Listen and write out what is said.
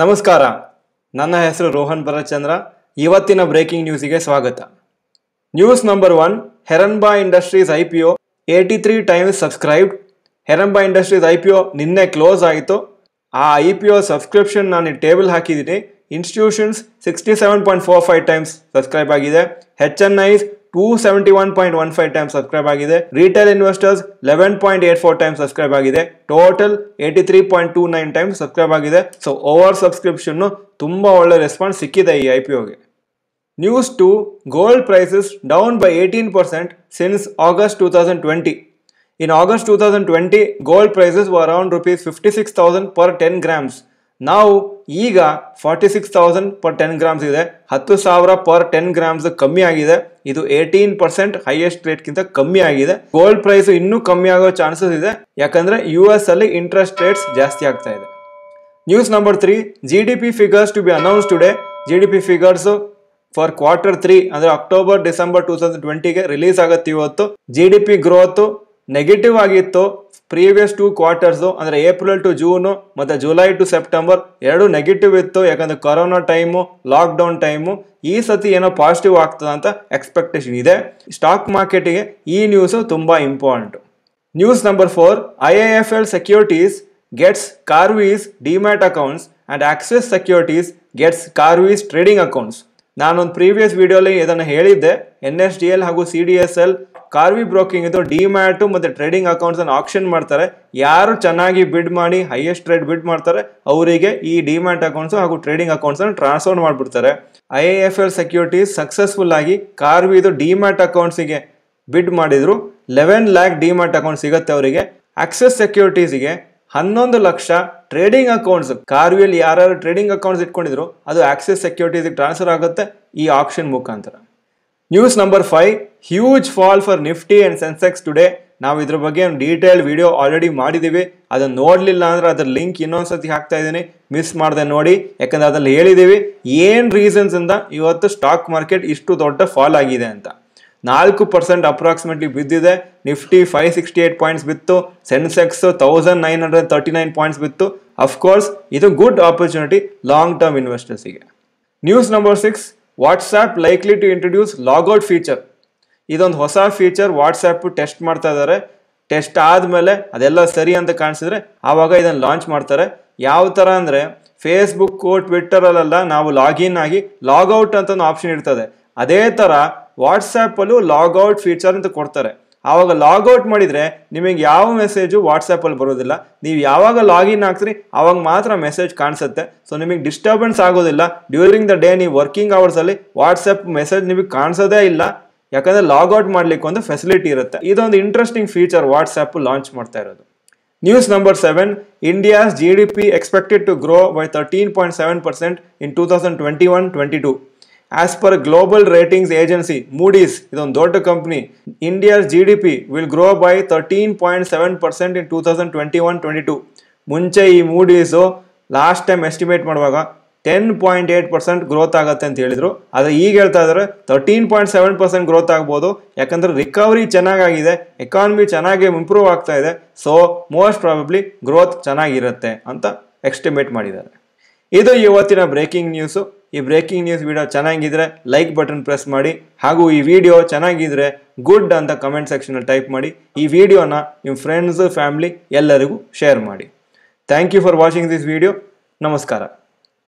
ನಮಸ್ಕಾರ ನನ್ನ ಹೆಸರು ರೋಹನ್ ಭರತ್ಚಂದ್ರ ಇವತ್ತಿನ ಬ್ರೇಕಿಂಗ್ ನ್ಯೂಸಿಗೆ ಸ್ವಾಗತ news number one Heranba industries I P O eighty three times subscribed Heranba industries I P O ನಿನ್ನೆ ಕ್ಲೋಸ್ ಆಯಿತು ಆ ಐ ಪಿ ಒ ಸಬ್ಸ್ಕ್ರಿಪ್ಷನ್ ನಾನು ಟೇಬಲ್ ಹಾಕಿದ್ದೀನಿ institutions sixty seven point four five times subscribe ಆಗಿದೆ H N Is two seventy one point one five time subscribe ಆಗಿದೆ retail investors eleven point eight four time subscribe ಆಗಿದೆ total eighty three point two nine time subscribe ಆಗಿದೆ so over subscription ತುಂಬ ಒಳ್ಳೆ response ಸಿಕ್ಕಿದೆ ಈ I P ಒಗೆ news two gold prices down by eighteen percent since August two thousand twenty in August two thousand twenty gold prices around rupees fifty six thousand per ten grams ನಾವು ಈಗ forty six thousand per ten grams ಇದೆ ಹತ್ತು ಸಾವಿರ per ten grams ಕಮ್ಮಿ ಆಗಿದೆ ಇದು eighteen percent highest ರೇಟ್ಗಿಂತ ಕಮ್ಮಿ ಆಗಿದೆ ಗೋಲ್ಡ್ ಪ್ರೈಸ್ ಇನ್ನೂ ಕಮ್ಮಿ ಆಗೋ ಚಾನ್ಸಸ್ ಇದೆ ಯಾಕಂದ್ರೆ ಯು ಎಸ್ ಅಲ್ಲಿ ಇಂಟ್ರೆಸ್ಟ್ ರೇಟ್ಸ್ ಜಾಸ್ತಿ ಆಗ್ತಾ ಇದೆ news number three G D P figures to be announce today G D P figures for quarter three ಅಂದರೆ ಅಕ್ಟೋಬರ್ ಡಿಸೆಂಬರ್ ಟೂ ತೌಸಂಡ್ ಟ್ವೆಂಟಿಗೆ ರಿಲೀಸ್ ಆಗುತ್ತೆ ಇವತ್ತು G D P growth negative ಆಗಿತ್ತು previous two quarters ಅಂದರೆ April to June ಮತ್ತು July to September ಎರಡು negative ಇತ್ತು ಯಾಕಂದರೆ ಕೊರೋನಾ ಟೈಮು ಲಾಕ್ಡೌನ್ ಟೈಮು ಈ ಸತಿ ಏನೋ ಪಾಸಿಟಿವ್ ಆಗ್ತದೆ ಅಂತ ಎಕ್ಸ್ಪೆಕ್ಟೇಷನ್ ಇದೆ ಸ್ಟಾಕ್ ಮಾರ್ಕೆಟಿಗೆ ಈ ನ್ಯೂಸು ತುಂಬ important news number four I I F L securities gets Karvy's demat accounts and Axis securities gets Karvy's trading accounts ನಾನೊಂದು ಪ್ರೀವಿಯಸ್ ವಿಡಿಯೋಲಿ ಇದನ್ನು ಹೇಳಿದ್ದೆ ಎನ್ ಎಸ್ ಡಿ ಎಲ್ ಹಾಗೂ C D S L Karvy broking ಇದು ಡಿಮ್ಯಾಟ್ ಮತ್ತು ಟ್ರೇಡಿಂಗ್ ಅನ್ನು auction ಮಾಡ್ತಾರೆ ಯಾರು ಚೆನ್ನಾಗಿ ಬಿಡ್ ಮಾಡಿ ಹೈಯೆಸ್ಟ್ ರೇಟ್ ಬಿಡ್ ಮಾಡ್ತಾರೆ ಅವರಿಗೆ ಈ ಡಿಮ್ಯಾಟ್ ಅಕೌಂಟ್ಸು ಹಾಗೂ ಟ್ರೇಡಿಂಗ್ ಅಕೌಂಟ್ಸ್ ಅನ್ನು ಟ್ರಾನ್ಸ್ಫರ್ ಮಾಡಿಬಿಡ್ತಾರೆ I A F L securities successful ಆಗಿ ಕಾರ್ವಿದು ಡಿಮ್ಯಾಟ್ ಅಕೌಂಟ್ಸಿಗೆ ಬಿಡ್ ಮಾಡಿದ್ರು ಲೆವೆನ್ ಲ್ಯಾಕ್ ಡಿಮ್ಯಾಟ್ ಅಕೌಂಟ್ ಸಿಗುತ್ತೆ ಅವರಿಗೆ ಆಕ್ಸೆಸ್ ಸೆಕ್ಯೂರಿಟೀಸ್ಗೆ ಹನ್ನೊಂದು ಲಕ್ಷ ಟ್ರೇಡಿಂಗ್ ಅಕೌಂಟ್ಸ್ ಕಾರ್ವಿಯಲ್ಲಿ ಯಾರ್ಯಾರು ಟ್ರೇಡಿಂಗ್ ಅಕೌಂಟ್ಸ್ ಇಟ್ಕೊಂಡಿದ್ರು ಅದು ಆಕ್ಸಸ್ ಸೆಕ್ಯೂರಿಟೀಸ್ಗೆ ಟ್ರಾನ್ಸ್ಫರ್ ಆಗುತ್ತೆ ಈ ಆಪ್ಷನ್ ಮುಖಾಂತರ news number five huge fall for Nifty and Sensex today ನಾವು ಇದ್ರ ಬಗ್ಗೆ ಒಂದು ಡೀಟೇಲ್ ವಿಡಿಯೋ ಆಲ್ರೆಡಿ ಮಾಡಿದ್ದೀವಿ ಅದನ್ನು ನೋಡಲಿಲ್ಲ ಅಂದರೆ ಅದ್ರ ಲಿಂಕ್ ಇನ್ನೊಂದು ಸತಿ ಹಾಕ್ತಾ ಇದ್ದೀನಿ ಮಿಸ್ ಮಾಡಿದೆ ನೋಡಿ ಯಾಕಂದ್ರೆ ಅದರಲ್ಲಿ ಹೇಳಿದ್ದೀವಿ ಏನು ಇಂದ ಇವತ್ತು ಸ್ಟಾಕ್ ಮಾರ್ಕೆಟ್ ಇಷ್ಟು ದೊಡ್ಡ ಫಾಲ್ ಆಗಿದೆ ಅಂತ ನಾಲ್ಕು ಪರ್ಸೆಂಟ್ ಅಪ್ರಾಕ್ಸಿಮೇಟ್ಲಿ ಬಿದ್ದಿದೆ Nifty five sixty eight points ಬಿತ್ತು Sensex thousand nine hundred thirty nine points ಬಿತ್ತು ಅಫ್ಕೋರ್ಸ್ ಇದು ಗುಡ್ ಆಪರ್ಚುನಿಟಿ ಲಾಂಗ್ ಟರ್ಮ್ ಇನ್ವೆಸ್ಟರ್ಸಿಗೆ news number six WhatsApp likely to introduce logout feature ಇದೊಂದು ಹೊಸ ಫೀಚರ್ ವಾಟ್ಸಾಪ್ ಟೆಸ್ಟ್ ಮಾಡ್ತಾ ಇದ್ದಾರೆ test ಆದಮೇಲೆ ಅದೆಲ್ಲ ಸರಿ ಅಂತ ಕಾಣಿಸಿದ್ರೆ ಆವಾಗ ಇದನ್ನು ಲಾಂಚ್ ಮಾಡ್ತಾರೆ ಯಾವ ಥರ ಅಂದರೆ ಫೇಸ್ಬುಕ್ಕು ಟ್ವಿಟ್ಟರಲ್ಲೆಲ್ಲ ನಾವು ಲಾಗಿನ್ ಆಗಿ ಲಾಗೌಟ್ ಅಂತ ಒಂದು ಆಪ್ಷನ್ ಇರ್ತದೆ ಅದೇ ಥರ ವಾಟ್ಸಾಪಲ್ಲೂ ಲಾಗೌಟ್ ಫೀಚರ್ ಅಂತ ಕೊಡ್ತಾರೆ ಆವಾಗ ಲಾಗೌಟ್ ಮಾಡಿದರೆ ನಿಮಗೆ ಯಾವ ಮೆಸೇಜು ವಾಟ್ಸಪ್ಪಲ್ಲಿ ಬರೋದಿಲ್ಲ ನೀವು ಯಾವಾಗ ಲಾಗಿನ್ ಆಗ್ತೀರಿ ಆವಾಗ ಮಾತ್ರ ಮೆಸೇಜ್ ಕಾಣಿಸುತ್ತೆ ಸೊ ನಿಮಗೆ ಡಿಸ್ಟರ್ಬೆನ್ಸ್ ಆಗೋದಿಲ್ಲ ಡ್ಯೂರಿಂಗ್ ದ ಡೇ ನೀವು ವರ್ಕಿಂಗ್ ಅವರ್ಸಲ್ಲಿ ವಾಟ್ಸಪ್ ಮೆಸೇಜ್ ನಿಮಗೆ ಕಾಣಿಸೋದೇ ಇಲ್ಲ ಯಾಕಂದರೆ ಲಾಗೌಟ್ ಮಾಡಲಿಕ್ಕೆ ಒಂದು ಫೆಸಿಲಿಟಿ ಇರುತ್ತೆ ಇದೊಂದು ಇಂಟ್ರೆಸ್ಟಿಂಗ್ ಫೀಚರ್ ವಾಟ್ಸಪ್ ಲಾಂಚ್ ಮಾಡ್ತಾ ಇರೋದು news number seven India's G D P expected to grow by thirteen point seven percent in two thousand twenty one twenty two as per global ratings agency Moody's ಇದೊಂದು ದೊಡ್ಡ company India G D P will grow by thirteen point seven percent in two thousand twenty one twenty two ಮುಂಚೆ ಈ Moody's last time estimate ಮಾಡುವಾಗ ten point eight percent growth ಆಗುತ್ತೆ ಅಂತ ಹೇಳಿದ್ರು ಆದರೆ ಈಗ ಹೇಳ್ತಾ ಇದ್ದಾರೆ thirteen point seven percent growth ಆಗ್ಬೋದು ಯಾಕಂದರೆ ರಿಕವರಿ ಚೆನ್ನಾಗಾಗಿದೆ ಎಕಾನಮಿ ಚೆನ್ನಾಗಿ ಇಂಪ್ರೂವ್ ಆಗ್ತಾ ಇದೆ ಸೊ ಮೋಸ್ಟ್ ಪ್ರಾಬಬ್ಲಿ ಗ್ರೋತ್ ಚೆನ್ನಾಗಿರುತ್ತೆ ಅಂತ ಎಸ್ಟಿಮೇಟ್ ಮಾಡಿದ್ದಾರೆ ಇದು ಇವತ್ತಿನ ಬ್ರೇಕಿಂಗ್ ನ್ಯೂಸು ಈ ಬ್ರೇಕಿಂಗ್ ನ್ಯೂಸ್ ವಿಡಿಯೋ ಚೆನ್ನಾಗಿದ್ರೆ ಲೈಕ್ ಬಟನ್ ಪ್ರೆಸ್ ಮಾಡಿ ಹಾಗೂ ಈ ವಿಡಿಯೋ ಚೆನ್ನಾಗಿದ್ರೆ ಗುಡ್ ಅಂತ ಕಮೆಂಟ್ ಸೆಕ್ಷನ್ ಟೈಪ್ ಮಾಡಿ ಈ ವಿಡಿಯೋನ ನಿಮ್ಮ ಫ್ರೆಂಡ್ಸ್ ಫ್ಯಾಮಿಲಿ ಎಲ್ಲರಿಗೂ ಶೇರ್ ಮಾಡಿ thank you for watching this video ನಮಸ್ಕಾರ